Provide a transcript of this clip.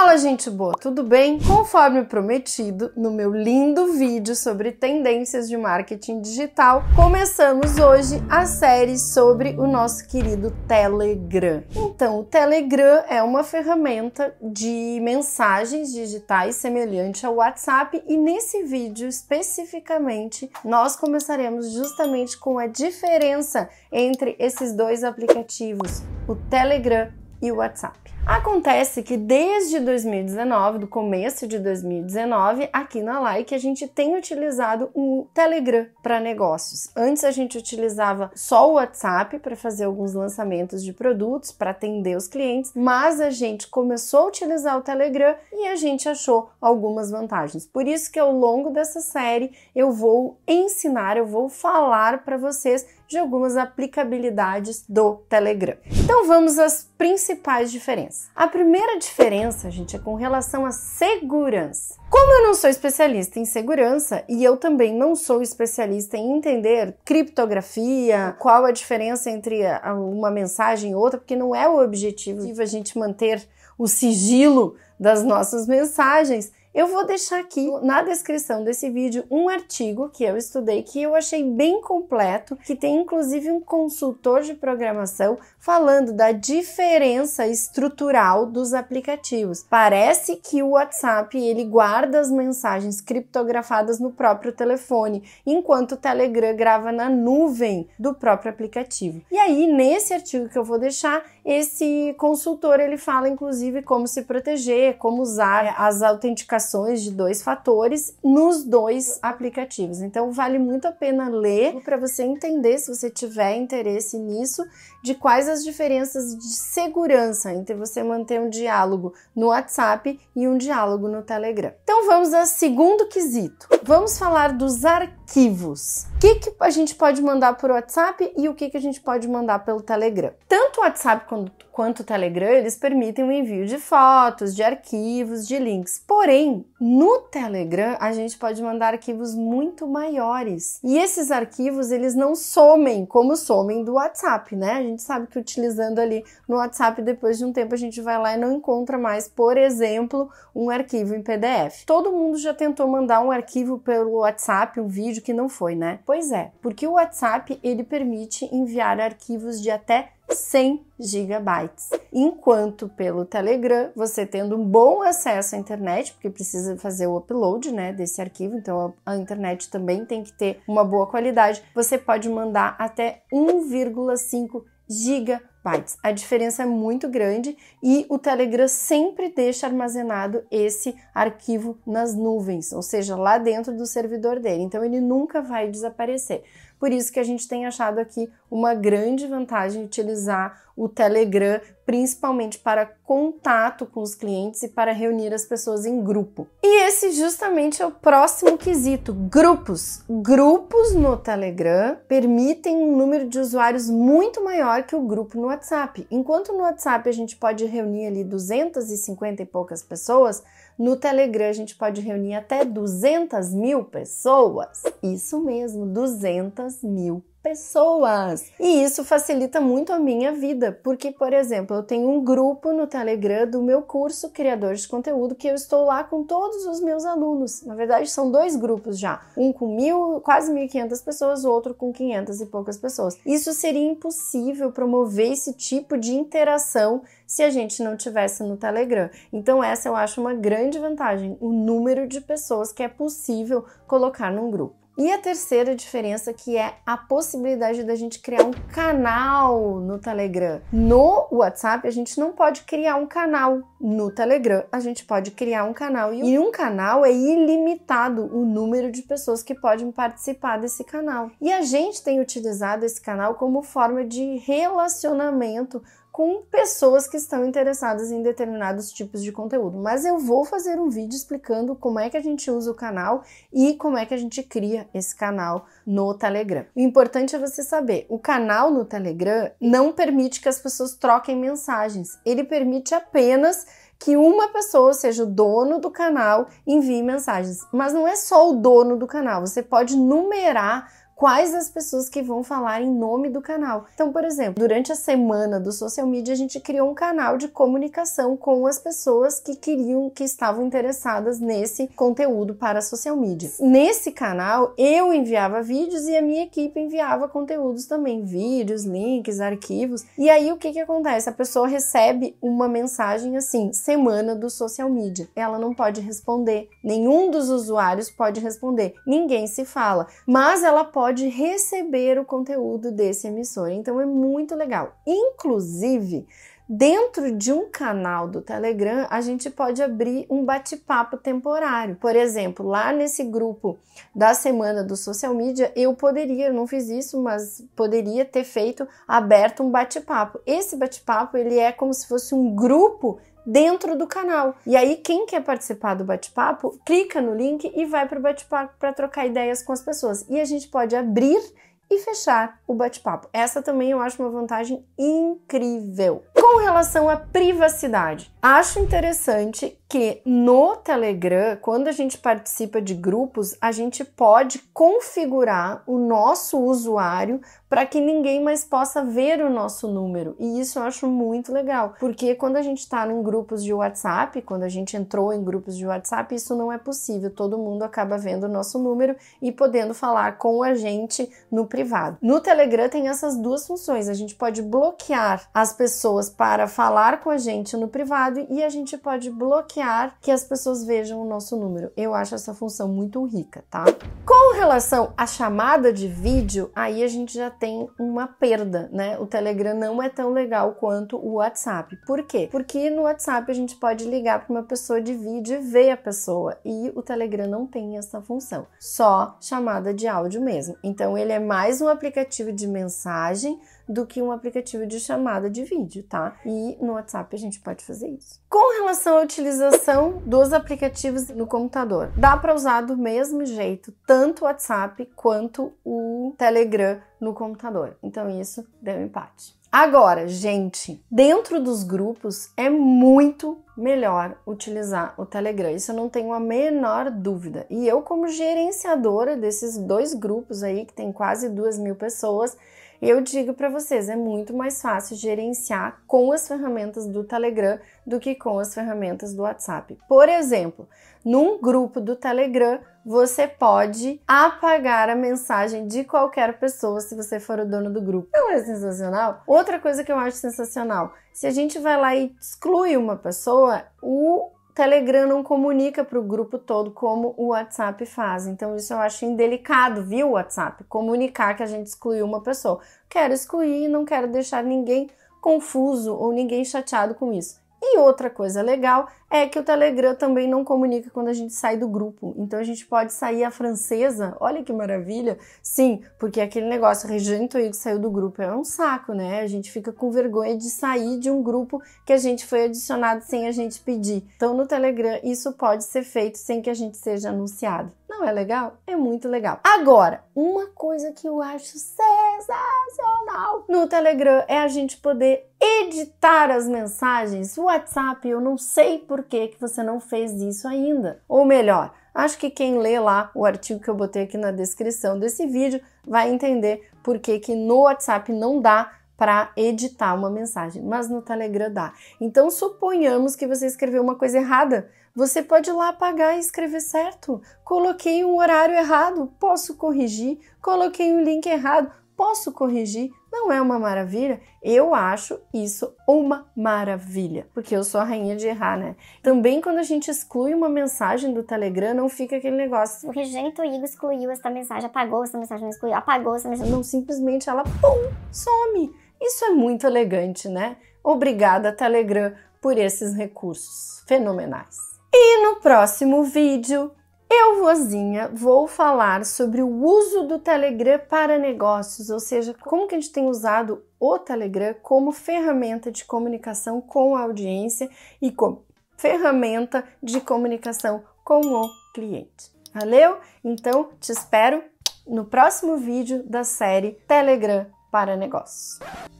Fala, gente boa, tudo bem? Conforme prometido no meu lindo vídeo sobre tendências de marketing digital, começamos hoje a série sobre o nosso querido Telegram. Então, o Telegram é uma ferramenta de mensagens digitais semelhante ao WhatsApp e nesse vídeo especificamente nós começaremos justamente com a diferença entre esses dois aplicativos, o Telegram e o WhatsApp. Acontece que desde 2019, do começo de 2019, aqui na Like a gente tem utilizado o Telegram para negócios. Antes a gente utilizava só o WhatsApp para fazer alguns lançamentos de produtos, para atender os clientes, mas a gente começou a utilizar o Telegram e a gente achou algumas vantagens. Por isso que ao longo dessa série eu vou ensinar, eu vou falar para vocês de algumas aplicabilidades do Telegram. Então vamos às principais diferenças. A primeira diferença, gente, é com relação à segurança. Como eu não sou especialista em segurança e eu também não sou especialista em entender criptografia, qual a diferença entre uma mensagem e outra, porque não é o objetivo de a gente manter o sigilo das nossas mensagens, eu vou deixar aqui na descrição desse vídeo um artigo que eu estudei que eu achei bem completo, que tem inclusive um consultor de programação falando da diferença estrutural dos aplicativos. Parece que o WhatsApp ele guarda as mensagens criptografadas no próprio telefone, enquanto o Telegram grava na nuvem do próprio aplicativo. E aí nesse artigo que eu vou deixar, esse consultor ele fala inclusive como se proteger, como usar as autenticações de dois fatores nos dois aplicativos. Então vale muito a pena ler para você entender, se você tiver interesse nisso, de quais as diferenças de segurança entre você manter um diálogo no WhatsApp e um diálogo no Telegram. Então vamos ao segundo quesito. Vamos falar dos arquivos arquivos. O que, que a gente pode mandar por WhatsApp e o que, que a gente pode mandar pelo Telegram? Tanto o WhatsApp quanto, quanto o Telegram, eles permitem o envio de fotos, de arquivos, de links. Porém, no Telegram, a gente pode mandar arquivos muito maiores. E esses arquivos, eles não somem como somem do WhatsApp, né? A gente sabe que utilizando ali no WhatsApp, depois de um tempo, a gente vai lá e não encontra mais, por exemplo, um arquivo em PDF. Todo mundo já tentou mandar um arquivo pelo WhatsApp, um vídeo vejo que não foi, né? Pois é, porque o WhatsApp ele permite enviar arquivos de até 100 gigabytes. Enquanto pelo Telegram, você tendo um bom acesso à internet, porque precisa fazer o upload né, desse arquivo, então a, a internet também tem que ter uma boa qualidade, você pode mandar até 1,5 giga bytes. A diferença é muito grande e o Telegram sempre deixa armazenado esse arquivo nas nuvens, ou seja, lá dentro do servidor dele. Então ele nunca vai desaparecer. Por isso que a gente tem achado aqui uma grande vantagem utilizar o Telegram, principalmente para contato com os clientes e para reunir as pessoas em grupo. E esse justamente é o próximo quesito: grupos. Grupos no Telegram permitem um número de usuários muito maior que o grupo no WhatsApp. Enquanto no WhatsApp a gente pode reunir ali 250 e poucas pessoas, no Telegram a gente pode reunir até 200 mil pessoas. Isso mesmo, 200 mil pessoas. E isso facilita muito a minha vida, porque, por exemplo, eu tenho um grupo no Telegram do meu curso Criadores de Conteúdo que eu estou lá com todos os meus alunos. Na verdade, são dois grupos já, um com mil, quase 1.500 pessoas, o outro com 500 e poucas pessoas. Isso seria impossível promover esse tipo de interação se a gente não tivesse no Telegram. Então essa eu acho uma grande vantagem, o número de pessoas que é possível colocar num grupo. E a terceira diferença que é a possibilidade da gente criar um canal no Telegram. No WhatsApp a gente não pode criar um canal. No Telegram a gente pode criar um canal e um canal é ilimitado o número de pessoas que podem participar desse canal. E a gente tem utilizado esse canal como forma de relacionamento com pessoas que estão interessadas em determinados tipos de conteúdo. Mas eu vou fazer um vídeo explicando como é que a gente usa o canal e como é que a gente cria esse canal no Telegram. O importante é você saber, o canal no Telegram não permite que as pessoas troquem mensagens. Ele permite apenas que uma pessoa, seja o dono do canal, envie mensagens. Mas não é só o dono do canal, você pode numerar quais as pessoas que vão falar em nome do canal. Então, por exemplo, durante a semana do social media, a gente criou um canal de comunicação com as pessoas que queriam, que estavam interessadas nesse conteúdo para social media. Nesse canal, eu enviava vídeos e a minha equipe enviava conteúdos também, vídeos, links, arquivos. E aí o que que acontece? A pessoa recebe uma mensagem assim: semana do social media. Ela não pode responder, nenhum dos usuários pode responder, ninguém se fala, mas ela pode pode receber o conteúdo desse emissor. Então é muito legal. Inclusive, dentro de um canal do Telegram, a gente pode abrir um bate-papo temporário. Por exemplo, lá nesse grupo da semana do social media, eu poderia, não fiz isso, mas poderia ter feito aberto um bate-papo. Esse bate-papo, ele é como se fosse um grupo dentro do canal. E aí, quem quer participar do bate-papo, clica no link e vai para o bate-papo para trocar ideias com as pessoas. E a gente pode abrir e fechar o bate-papo. Essa também eu acho uma vantagem incrível. Com relação à privacidade, Acho interessante que no Telegram, quando a gente participa de grupos, a gente pode configurar o nosso usuário para que ninguém mais possa ver o nosso número. E isso eu acho muito legal, porque quando a gente está em grupos de WhatsApp, quando a gente entrou em grupos de WhatsApp, isso não é possível. Todo mundo acaba vendo o nosso número e podendo falar com a gente no privado. No Telegram tem essas duas funções. A gente pode bloquear as pessoas para falar com a gente no privado e a gente pode bloquear que as pessoas vejam o nosso número. Eu acho essa função muito rica, tá? Com relação à chamada de vídeo, aí a gente já tem uma perda, né? O Telegram não é tão legal quanto o WhatsApp. Por quê? Porque no WhatsApp a gente pode ligar para uma pessoa de vídeo e ver a pessoa e o Telegram não tem essa função. Só chamada de áudio mesmo. Então ele é mais um aplicativo de mensagem do que um aplicativo de chamada de vídeo, tá? E no WhatsApp a gente pode fazer isso. Com relação à utilização dos aplicativos no computador, dá para usar do mesmo jeito tanto o WhatsApp quanto o Telegram no computador. Então isso deu empate. Agora, gente, dentro dos grupos é muito melhor utilizar o Telegram. Isso eu não tenho a menor dúvida. E eu, como gerenciadora desses dois grupos aí, que tem quase duas mil pessoas, e eu digo para vocês, é muito mais fácil gerenciar com as ferramentas do Telegram do que com as ferramentas do WhatsApp. Por exemplo, num grupo do Telegram, você pode apagar a mensagem de qualquer pessoa se você for o dono do grupo. Não é sensacional? Outra coisa que eu acho sensacional: se a gente vai lá e exclui uma pessoa, o Telegram não comunica para o grupo todo como o WhatsApp faz. Então, isso eu acho indelicado, viu, WhatsApp? Comunicar que a gente excluiu uma pessoa. Quero excluir e não quero deixar ninguém confuso ou ninguém chateado com isso. E outra coisa legal é que o Telegram também não comunica quando a gente sai do grupo. Então a gente pode sair à francesa. Olha que maravilha! Sim, porque é aquele negócio aí que saiu do grupo é um saco, né? A gente fica com vergonha de sair de um grupo que a gente foi adicionado sem a gente pedir. Então no Telegram isso pode ser feito sem que a gente seja anunciado. Não é legal? É muito legal. Agora, uma coisa que eu acho sensacional no Telegram é a gente poder editar as mensagens. WhatsApp, eu não sei por que, que você não fez isso ainda. Ou melhor, acho que quem lê lá o artigo que eu botei aqui na descrição desse vídeo vai entender por que, que no WhatsApp não dá para editar uma mensagem, mas no Telegram dá. Então suponhamos que você escreveu uma coisa errada, você pode ir lá apagar e escrever certo. Coloquei um horário errado, posso corrigir. Coloquei um link errado, posso corrigir, não é uma maravilha? Eu acho isso uma maravilha, porque eu sou a rainha de errar, né? Também quando a gente exclui uma mensagem do Telegram, não fica aquele negócio. O regente Igor excluiu essa mensagem, apagou essa mensagem, não excluiu, apagou essa mensagem. Não, simplesmente ela, pum, some. Isso é muito elegante, né? Obrigada, Telegram, por esses recursos fenomenais. E no próximo vídeo eu, Vozinha, vou falar sobre o uso do Telegram para negócios, ou seja, como que a gente tem usado o Telegram como ferramenta de comunicação com a audiência e como ferramenta de comunicação com o cliente. Valeu? Então, te espero no próximo vídeo da série Telegram para negócios.